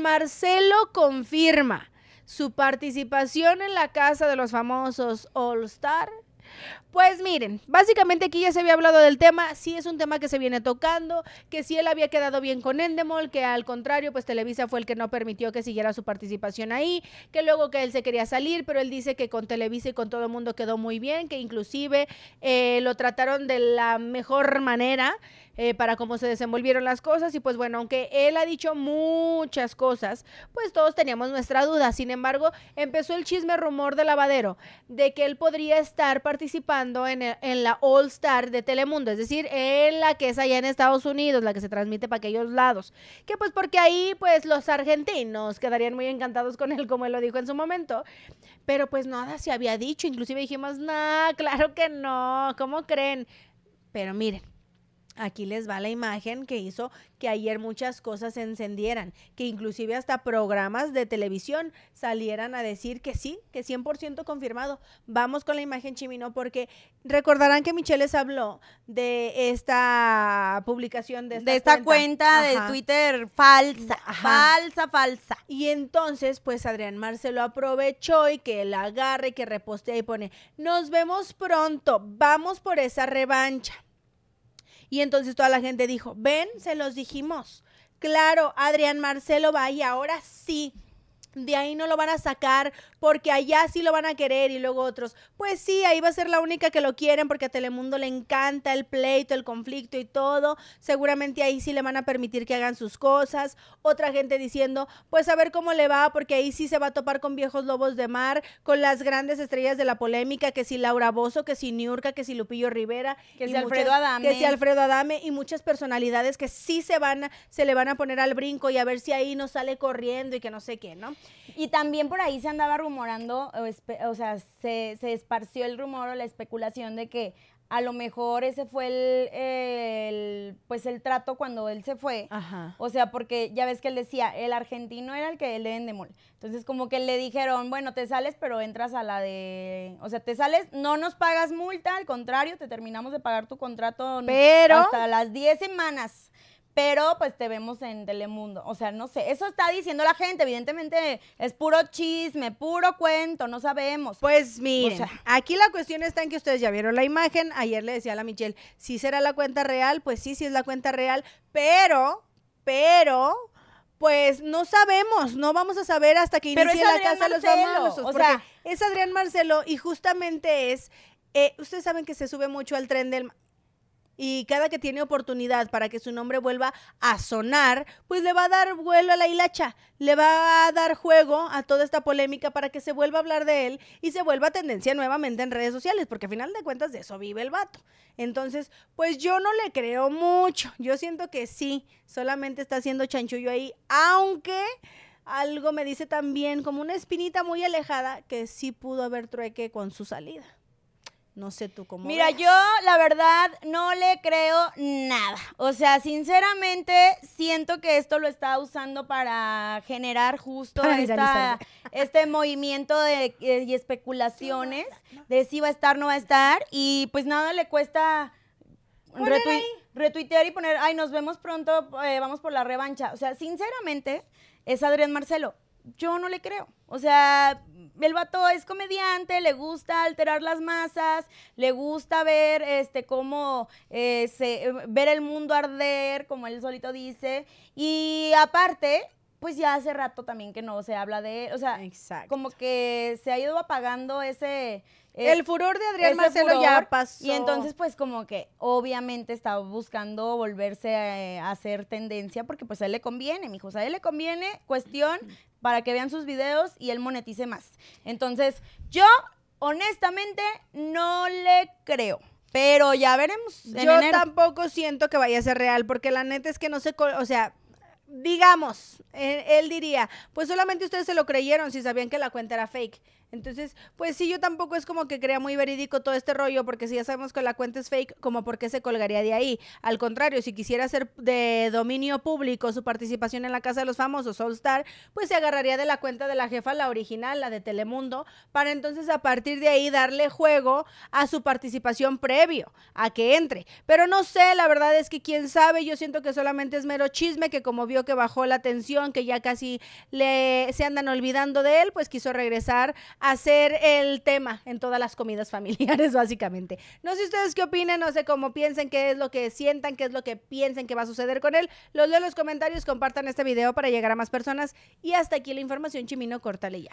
Marcelo confirma su participación en la casa de los famosos All Star. Pues miren, básicamente aquí ya se había hablado del tema, sí es un tema que se viene tocando, que sí él había quedado bien con Endemol, que al contrario, pues Televisa fue el que no permitió que siguiera su participación ahí, que luego que él se quería salir, pero él dice que con Televisa y con todo el mundo quedó muy bien, que inclusive eh, lo trataron de la mejor manera, eh, para cómo se desenvolvieron las cosas. Y pues bueno, aunque él ha dicho muchas cosas, pues todos teníamos nuestra duda. Sin embargo, empezó el chisme rumor de lavadero de que él podría estar participando en, la All Star de Telemundo, es decir, en la que es allá en Estados Unidos, la que se transmite para aquellos lados. Que pues porque ahí pues los argentinos quedarían muy encantados con él, como él lo dijo en su momento. Pero pues nada se había dicho, inclusive dijimos, no, claro que no, ¿cómo creen? Pero miren, Aquí les va la imagen que hizo que ayer muchas cosas se encendieran, que inclusive hasta programas de televisión salieran a decir que sí, que 100% confirmado. Vamos con la imagen Chimino porque recordarán que Michelle habló de esta publicación de esta, cuenta, de Twitter falsa, falsa, falsa. Y entonces pues Adrián Marcelo aprovechó y que la agarre, que repostea y pone, "Nos vemos pronto, vamos por esa revancha." Y entonces toda la gente dijo, ven, se los dijimos. Claro, Adrián Marcelo va y ahora sí de ahí no lo van a sacar porque allá sí lo van a querer y luego otros. Pues sí, ahí va a ser la única que lo quieren porque a Telemundo le encanta el pleito, el conflicto y todo. Seguramente ahí sí le van a permitir que hagan sus cosas. Otra gente diciendo, pues a ver cómo le va porque ahí sí se va a topar con viejos lobos de mar, con las grandes estrellas de la polémica, que si Laura Bozo, que si Niurka, que si Lupillo Rivera, que si Alfredo Adame. Que si Alfredo Adame y muchas personalidades que sí se van, se le van a poner al brinco y a ver si ahí no sale corriendo y que no sé qué, ¿no? Y también por ahí se andaba rumorando, o, sea, se, se, esparció el rumor o la especulación de que a lo mejor ese fue el, pues el trato cuando él se fue. O sea, porque ya ves que él decía, el argentino era el que él de demol. Entonces, como que le dijeron, bueno, te sales, pero entras a la de. O sea, te sales, no nos pagas multa, al contrario, te terminamos de pagar tu contrato hasta las 10 semanas pero pues te vemos en Telemundo. O sea, no sé, eso está diciendo la gente, evidentemente es puro chisme, puro cuento, no sabemos. Pues mira, aquí la cuestión está en que ustedes ya vieron la imagen, ayer le decía a la Michelle, si será la cuenta real, pues sí, sí es la cuenta real, pero, pero... Pues no sabemos, no vamos a saber hasta que inicie la casa los O sea, es Adrián Marcelo y justamente es, eh, ustedes saben que se sube mucho al tren del y cada que tiene oportunidad para que su nombre vuelva a sonar, pues le va a dar vuelo a la hilacha, le va a dar juego a toda esta polémica para que se vuelva a hablar de él y se vuelva tendencia nuevamente en redes sociales, porque al final de cuentas de eso vive el vato. Entonces, pues yo no le creo mucho, yo siento que sí, solamente está haciendo chanchullo ahí, aunque algo me dice también como una espinita muy alejada que sí pudo haber trueque con su salida. No sé tú cómo. Mira, yo la verdad no le creo nada. O sea, sinceramente siento que esto lo está usando para generar justo este movimiento de, eh, y especulaciones de si va a estar, no va a estar. Y pues nada le cuesta retuitear y poner, ay, nos vemos pronto, eh, vamos por la revancha. O sea, sinceramente es Adrián Marcelo yo no le creo. O sea, el vato es comediante, le gusta alterar las masas, le gusta ver este cómo eh, eh, ver el mundo arder, como él solito dice. Y aparte, pues ya hace rato también que no se habla de O sea, como que se ha ido apagando ese... Eh, el furor de Adrián Marcelo ya pasó. Y entonces, pues, como que obviamente estaba buscando volverse eh, a, hacer tendencia porque, pues, a él le conviene, mijo. O sea, a él le conviene, cuestión, para que vean sus videos y él monetice más. Entonces, yo, honestamente, no le creo. Pero ya veremos. Yo tampoco siento que vaya a ser real, porque la neta es que no se, o sea, digamos, e, él, diría, pues solamente ustedes se lo creyeron si sabían que la cuenta era fake. Entonces, pues sí, yo tampoco es como que crea muy verídico todo este rollo, porque si ya sabemos que la cuenta es fake, como por qué se colgaría de ahí. Al contrario, si quisiera ser de dominio público su participación en la Casa de los Famosos All Star, pues se agarraría de la cuenta de la jefa, la original, la de Telemundo, para entonces a partir de ahí darle juego a su participación previo a que entre. Pero no sé, la verdad es que quién sabe, yo siento que solamente es mero chisme, que como vio que bajó la atención, que ya casi le, se andan olvidando de él, pues quiso regresar hacer el tema en todas las comidas familiares, básicamente. No sé ustedes qué opinan, no sé cómo piensen, qué es lo que sientan, qué es lo que piensen que va a suceder con él. Los leo en los comentarios, compartan este video para llegar a más personas. Y hasta aquí la información, Chimino, córtale ya.